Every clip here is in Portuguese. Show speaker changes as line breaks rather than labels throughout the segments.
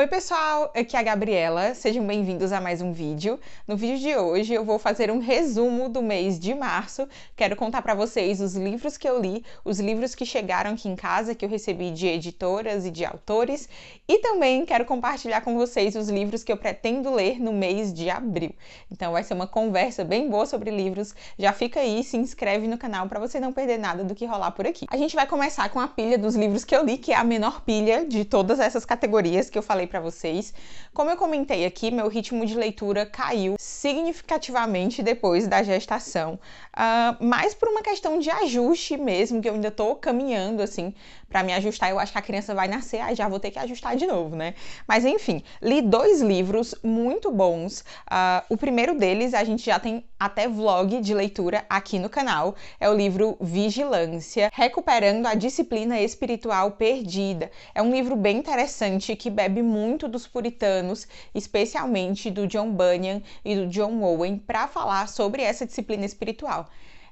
Oi pessoal, aqui é a Gabriela, sejam bem-vindos a mais um vídeo. No vídeo de hoje eu vou fazer um resumo do mês de março, quero contar para vocês os livros que eu li, os livros que chegaram aqui em casa, que eu recebi de editoras e de autores, e também quero compartilhar com vocês os livros que eu pretendo ler no mês de abril. Então vai ser uma conversa bem boa sobre livros, já fica aí, se inscreve no canal para você não perder nada do que rolar por aqui. A gente vai começar com a pilha dos livros que eu li, que é a menor pilha de todas essas categorias que eu falei para vocês. Como eu comentei aqui, meu ritmo de leitura caiu significativamente depois da gestação, uh, mais por uma questão de ajuste mesmo, que eu ainda tô caminhando assim para me ajustar. Eu acho que a criança vai nascer, aí ah, já vou ter que ajustar de novo, né? Mas enfim, li dois livros muito bons. Uh, o primeiro deles a gente já tem até vlog de leitura aqui no canal. É o livro Vigilância, recuperando a disciplina espiritual perdida. É um livro bem interessante que bebe muito muito dos puritanos, especialmente do John Bunyan e do John Owen, para falar sobre essa disciplina espiritual.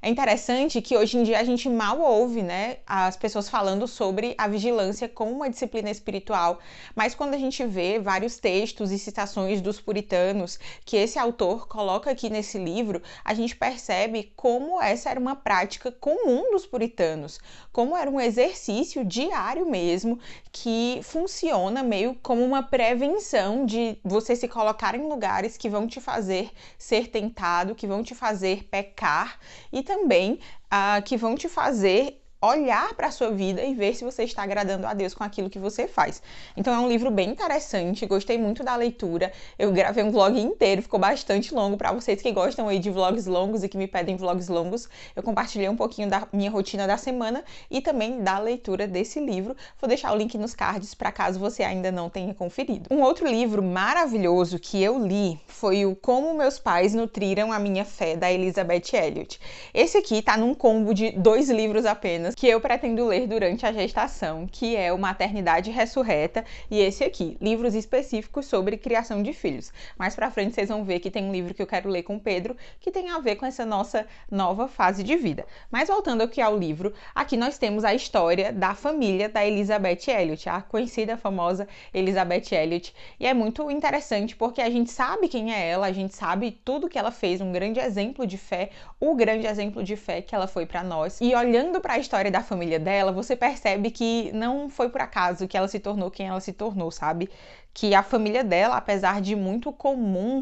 É interessante que hoje em dia a gente mal ouve, né, as pessoas falando sobre a vigilância como uma disciplina espiritual, mas quando a gente vê vários textos e citações dos puritanos que esse autor coloca aqui nesse livro, a gente percebe como essa era uma prática comum dos puritanos, como era um exercício diário mesmo que funciona meio como uma prevenção de você se colocar em lugares que vão te fazer ser tentado, que vão te fazer pecar e também também ah, que vão te fazer olhar para a sua vida e ver se você está agradando a Deus com aquilo que você faz. Então é um livro bem interessante, gostei muito da leitura. Eu gravei um vlog inteiro, ficou bastante longo para vocês que gostam aí de vlogs longos e que me pedem vlogs longos. Eu compartilhei um pouquinho da minha rotina da semana e também da leitura desse livro. Vou deixar o link nos cards para caso você ainda não tenha conferido. Um outro livro maravilhoso que eu li foi o Como meus pais nutriram a minha fé da Elizabeth Elliot. Esse aqui tá num combo de dois livros apenas que eu pretendo ler durante a gestação, que é o Maternidade Ressurreta e esse aqui, livros específicos sobre criação de filhos. Mais para frente vocês vão ver que tem um livro que eu quero ler com o Pedro, que tem a ver com essa nossa nova fase de vida. Mas voltando aqui ao livro, aqui nós temos a história da família da Elizabeth Elliot, a conhecida famosa Elizabeth Elliot, e é muito interessante porque a gente sabe quem é ela, a gente sabe tudo que ela fez, um grande exemplo de fé, o grande exemplo de fé que ela foi para nós. E olhando para a história história da família dela, você percebe que não foi por acaso que ela se tornou quem ela se tornou, sabe? Que a família dela, apesar de muito comum,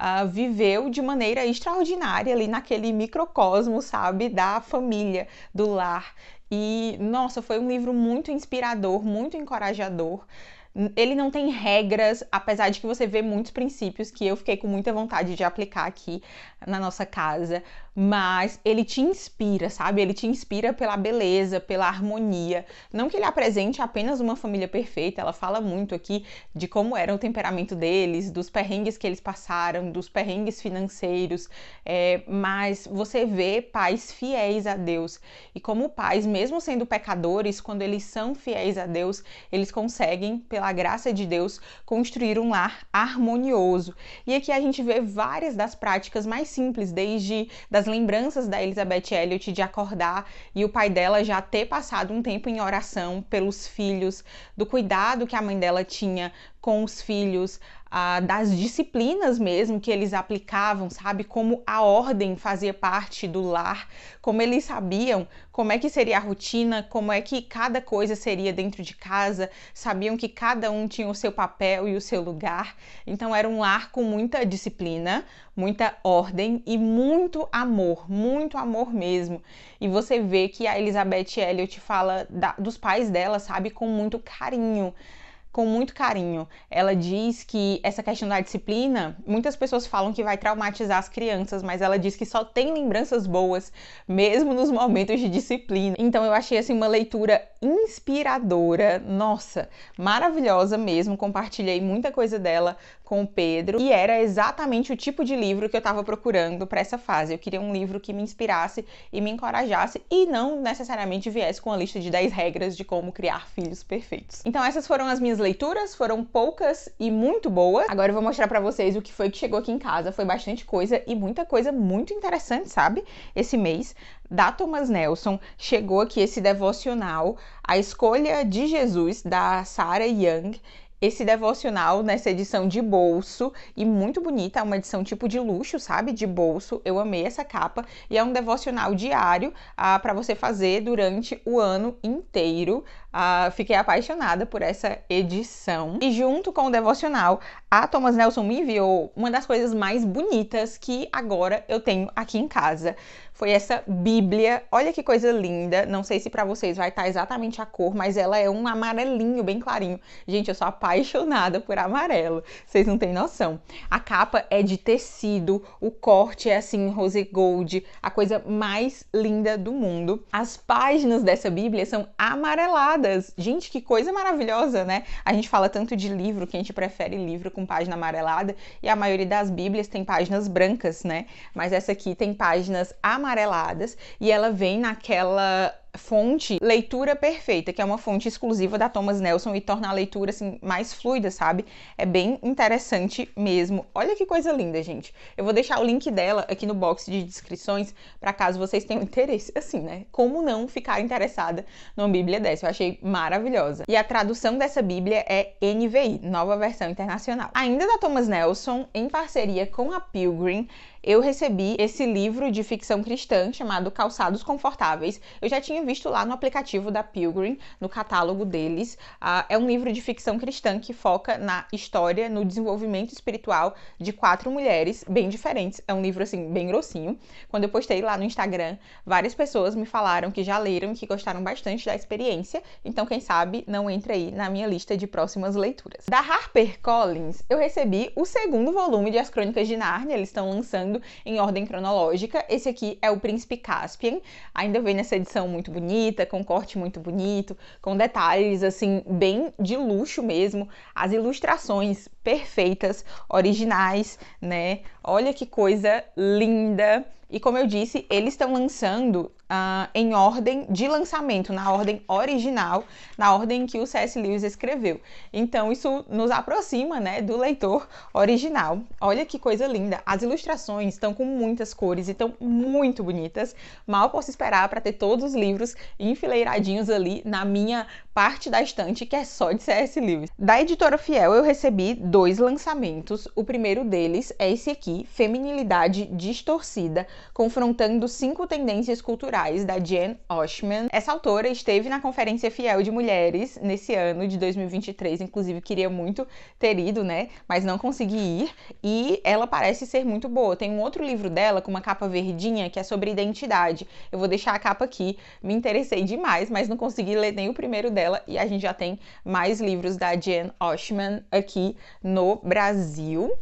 uh, viveu de maneira extraordinária ali naquele microcosmo, sabe? Da família, do lar. E, nossa, foi um livro muito inspirador, muito encorajador. Ele não tem regras, apesar de que você vê muitos princípios que eu fiquei com muita vontade de aplicar aqui na nossa casa, mas ele te inspira, sabe? Ele te inspira pela beleza, pela harmonia. Não que ele apresente apenas uma família perfeita, ela fala muito aqui de como era o temperamento deles, dos perrengues que eles passaram, dos perrengues financeiros, é, mas você vê pais fiéis a Deus e como pais, mesmo sendo pecadores, quando eles são fiéis a Deus, eles conseguem, pela pela graça de Deus, construir um lar harmonioso. E aqui a gente vê várias das práticas mais simples, desde das lembranças da Elizabeth Elliot de acordar e o pai dela já ter passado um tempo em oração pelos filhos, do cuidado que a mãe dela tinha com os filhos, das disciplinas mesmo que eles aplicavam, sabe? Como a ordem fazia parte do lar, como eles sabiam como é que seria a rotina, como é que cada coisa seria dentro de casa, sabiam que cada um tinha o seu papel e o seu lugar. Então era um lar com muita disciplina, muita ordem e muito amor, muito amor mesmo. E você vê que a Elizabeth Elliot fala da, dos pais dela, sabe, com muito carinho com muito carinho. Ela diz que essa questão da disciplina, muitas pessoas falam que vai traumatizar as crianças, mas ela diz que só tem lembranças boas, mesmo nos momentos de disciplina. Então eu achei assim uma leitura inspiradora, nossa, maravilhosa mesmo. Compartilhei muita coisa dela com o Pedro e era exatamente o tipo de livro que eu estava procurando para essa fase. Eu queria um livro que me inspirasse e me encorajasse e não necessariamente viesse com a lista de 10 regras de como criar filhos perfeitos. Então essas foram as minhas leituras foram poucas e muito boas. Agora eu vou mostrar para vocês o que foi que chegou aqui em casa. Foi bastante coisa e muita coisa muito interessante, sabe? Esse mês da Thomas Nelson chegou aqui esse devocional A Escolha de Jesus da Sarah Young esse devocional nessa edição de bolso e muito bonita, uma edição tipo de luxo, sabe? De bolso. Eu amei essa capa e é um devocional diário ah, para você fazer durante o ano inteiro. Uh, fiquei apaixonada por essa edição. E junto com o devocional, a Thomas Nelson me enviou uma das coisas mais bonitas que agora eu tenho aqui em casa. Foi essa Bíblia. Olha que coisa linda. Não sei se para vocês vai estar tá exatamente a cor, mas ela é um amarelinho bem clarinho. Gente, eu sou apaixonada por amarelo. Vocês não têm noção. A capa é de tecido, o corte é assim rose gold, a coisa mais linda do mundo. As páginas dessa Bíblia são amareladas amareladas. Gente, que coisa maravilhosa, né? A gente fala tanto de livro que a gente prefere livro com página amarelada e a maioria das Bíblias tem páginas brancas, né? Mas essa aqui tem páginas amareladas e ela vem naquela fonte Leitura Perfeita, que é uma fonte exclusiva da Thomas Nelson e torna a leitura assim mais fluida, sabe? É bem interessante mesmo. Olha que coisa linda, gente. Eu vou deixar o link dela aqui no box de descrições para caso vocês tenham interesse. Assim, né? Como não ficar interessada numa Bíblia dessa? Eu achei maravilhosa. E a tradução dessa Bíblia é NVI, Nova Versão Internacional. Ainda da Thomas Nelson, em parceria com a Pilgrim, eu recebi esse livro de ficção cristã chamado Calçados Confortáveis. Eu já tinha visto lá no aplicativo da Pilgrim, no catálogo deles. Uh, é um livro de ficção cristã que foca na história, no desenvolvimento espiritual de quatro mulheres bem diferentes. É um livro, assim, bem grossinho. Quando eu postei lá no Instagram, várias pessoas me falaram que já leram e que gostaram bastante da experiência. Então, quem sabe, não entra aí na minha lista de próximas leituras. Da HarperCollins, eu recebi o segundo volume de As Crônicas de Nárnia. Eles estão lançando em ordem cronológica. Esse aqui é o Príncipe Caspian. Ainda vem nessa edição muito bonita, com corte muito bonito, com detalhes assim bem de luxo mesmo, as ilustrações perfeitas, originais, né? Olha que coisa linda e como eu disse, eles estão lançando uh, em ordem de lançamento, na ordem original, na ordem que o C.S. Lewis escreveu. Então isso nos aproxima, né, do leitor original. Olha que coisa linda! As ilustrações estão com muitas cores e estão muito bonitas. Mal posso esperar para ter todos os livros enfileiradinhos ali na minha parte da estante que é só de C.S. Lewis. Da editora Fiel eu recebi dois lançamentos. O primeiro deles é esse aqui, Feminilidade Distorcida confrontando cinco tendências culturais da Jen Oshman. Essa autora esteve na Conferência Fiel de Mulheres nesse ano de 2023, inclusive queria muito ter ido, né? Mas não consegui ir. E ela parece ser muito boa. Tem um outro livro dela com uma capa verdinha que é sobre identidade. Eu vou deixar a capa aqui. Me interessei demais, mas não consegui ler nem o primeiro dela e a gente já tem mais livros da Jen Oshman aqui no Brasil.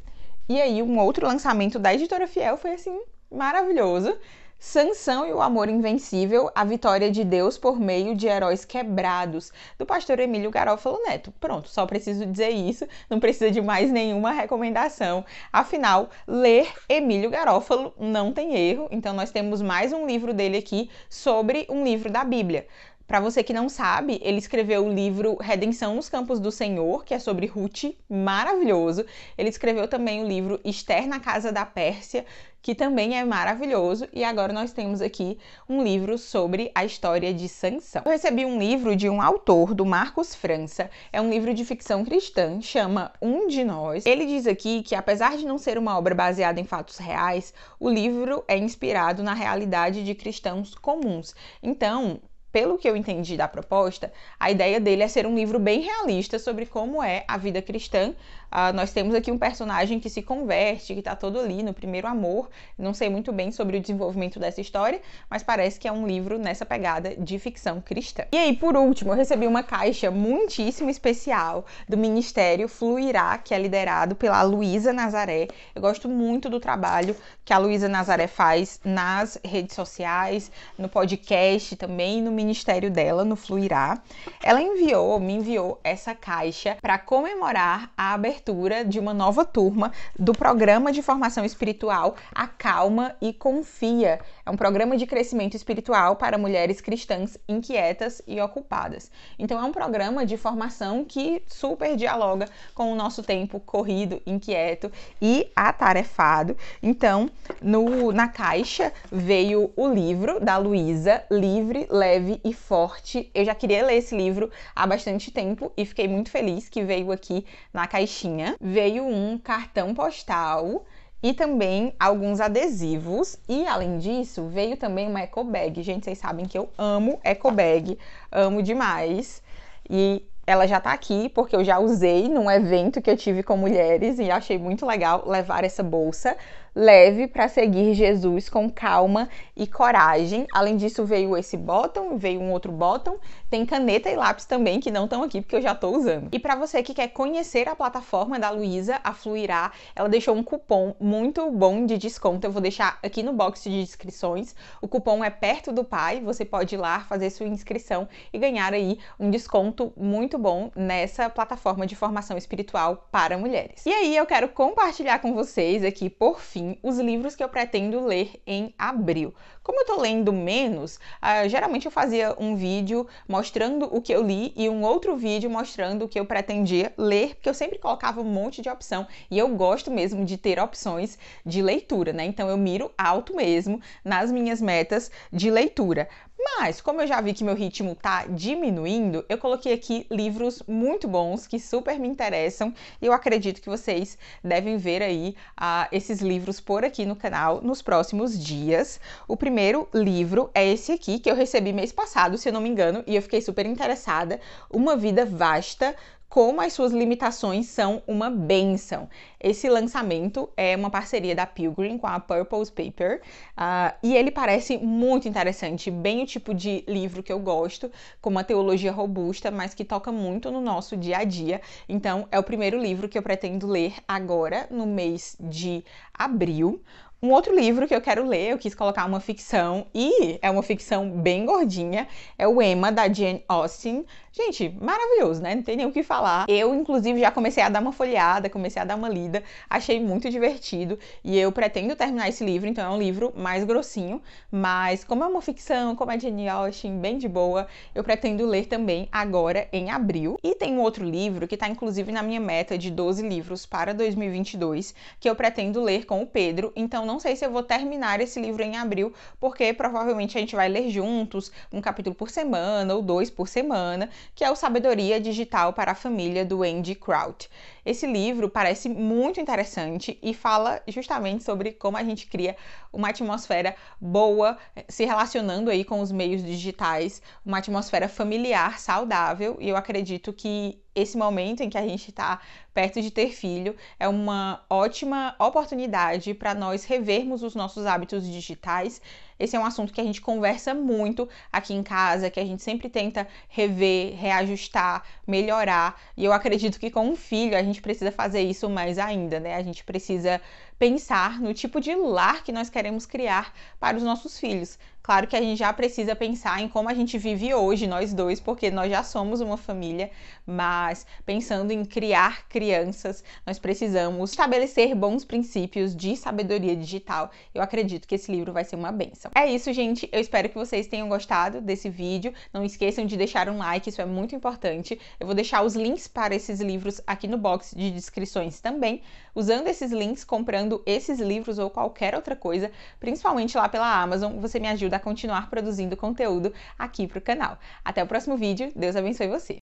E aí, um outro lançamento da editora Fiel foi assim maravilhoso. Sansão e o Amor Invencível, a vitória de Deus por meio de heróis quebrados, do pastor Emílio Garófalo Neto. Pronto, só preciso dizer isso, não precisa de mais nenhuma recomendação. Afinal, ler Emílio Garófalo não tem erro, então nós temos mais um livro dele aqui sobre um livro da Bíblia. Para você que não sabe, ele escreveu o livro Redenção nos Campos do Senhor, que é sobre Ruth, maravilhoso. Ele escreveu também o livro Esther na Casa da Pérsia, que também é maravilhoso. E agora nós temos aqui um livro sobre a história de Sansão. Eu recebi um livro de um autor, do Marcos França. É um livro de ficção cristã, chama Um de Nós. Ele diz aqui que, apesar de não ser uma obra baseada em fatos reais, o livro é inspirado na realidade de cristãos comuns. Então, pelo que eu entendi da proposta, a ideia dele é ser um livro bem realista sobre como é a vida cristã. Uh, nós temos aqui um personagem que se converte, que está todo ali no primeiro amor. Não sei muito bem sobre o desenvolvimento dessa história, mas parece que é um livro nessa pegada de ficção cristã. E aí, por último, eu recebi uma caixa muitíssimo especial do Ministério Fluirá, que é liderado pela Luísa Nazaré. Eu gosto muito do trabalho que a Luísa Nazaré faz nas redes sociais, no podcast também, no ministério dela, no Fluirá, ela enviou, me enviou essa caixa para comemorar a abertura de uma nova turma do programa de formação espiritual Acalma e Confia. É um programa de crescimento espiritual para mulheres cristãs inquietas e ocupadas. Então é um programa de formação que super dialoga com o nosso tempo corrido, inquieto e atarefado. Então, no, na caixa veio o livro da Luísa, Livre, Leve leve e forte. Eu já queria ler esse livro há bastante tempo e fiquei muito feliz que veio aqui na caixinha. Veio um cartão postal e também alguns adesivos. E além disso, veio também uma eco bag. Gente, vocês sabem que eu amo eco bag, amo demais. E ela já está aqui porque eu já usei num evento que eu tive com mulheres e achei muito legal levar essa bolsa leve para seguir Jesus com calma e coragem. Além disso, veio esse botão veio um outro botão tem caneta e lápis também que não estão aqui porque eu já estou usando. E para você que quer conhecer a plataforma da Luísa, a Fluirá, ela deixou um cupom muito bom de desconto. Eu vou deixar aqui no box de inscrições. O cupom é perto do pai, você pode ir lá fazer sua inscrição e ganhar aí um desconto muito bom nessa plataforma de formação espiritual para mulheres. E aí eu quero compartilhar com vocês aqui por fim os livros que eu pretendo ler em abril. Como eu tô lendo menos, uh, geralmente eu fazia um vídeo mostrando o que eu li e um outro vídeo mostrando o que eu pretendia ler, porque eu sempre colocava um monte de opção e eu gosto mesmo de ter opções de leitura, né? Então eu miro alto mesmo nas minhas metas de leitura. Mas, como eu já vi que meu ritmo tá diminuindo, eu coloquei aqui livros muito bons que super me interessam e eu acredito que vocês devem ver aí uh, esses livros por aqui no canal nos próximos dias. O primeiro livro é esse aqui que eu recebi mês passado, se eu não me engano, e eu fiquei super interessada: Uma Vida Vasta como as suas limitações são uma benção. Esse lançamento é uma parceria da Pilgrim com a Purpose Paper uh, e ele parece muito interessante, bem o tipo de livro que eu gosto, com uma teologia robusta, mas que toca muito no nosso dia a dia. Então, é o primeiro livro que eu pretendo ler agora, no mês de abril. Um outro livro que eu quero ler, eu quis colocar uma ficção, e é uma ficção bem gordinha, é o Emma, da Jane Austen. Gente, maravilhoso, né? Não tem nem o que falar. Eu, inclusive, já comecei a dar uma folheada, comecei a dar uma lida, achei muito divertido, e eu pretendo terminar esse livro, então é um livro mais grossinho, mas como é uma ficção, como é Jane Austen, bem de boa, eu pretendo ler também agora em abril. E tem um outro livro que tá, inclusive, na minha meta de 12 livros para 2022, que eu pretendo ler com o Pedro, então não sei se eu vou terminar esse livro em abril, porque provavelmente a gente vai ler juntos um capítulo por semana ou dois por semana, que é o Sabedoria Digital para a Família do Andy Kraut. Esse livro parece muito interessante e fala justamente sobre como a gente cria uma atmosfera boa, se relacionando aí com os meios digitais, uma atmosfera familiar, saudável, e eu acredito que esse momento em que a gente está perto de ter filho é uma ótima oportunidade para nós revermos os nossos hábitos digitais esse é um assunto que a gente conversa muito aqui em casa, que a gente sempre tenta rever, reajustar, melhorar. E eu acredito que com um filho a gente precisa fazer isso mais ainda, né? A gente precisa pensar no tipo de lar que nós queremos criar para os nossos filhos. Claro que a gente já precisa pensar em como a gente vive hoje, nós dois, porque nós já somos uma família, mas pensando em criar crianças, nós precisamos estabelecer bons princípios de sabedoria digital. Eu acredito que esse livro vai ser uma benção. Então, é isso, gente. Eu espero que vocês tenham gostado desse vídeo. Não esqueçam de deixar um like, isso é muito importante. Eu vou deixar os links para esses livros aqui no box de descrições também. Usando esses links, comprando esses livros ou qualquer outra coisa, principalmente lá pela Amazon, você me ajuda a continuar produzindo conteúdo aqui para o canal. Até o próximo vídeo. Deus abençoe você.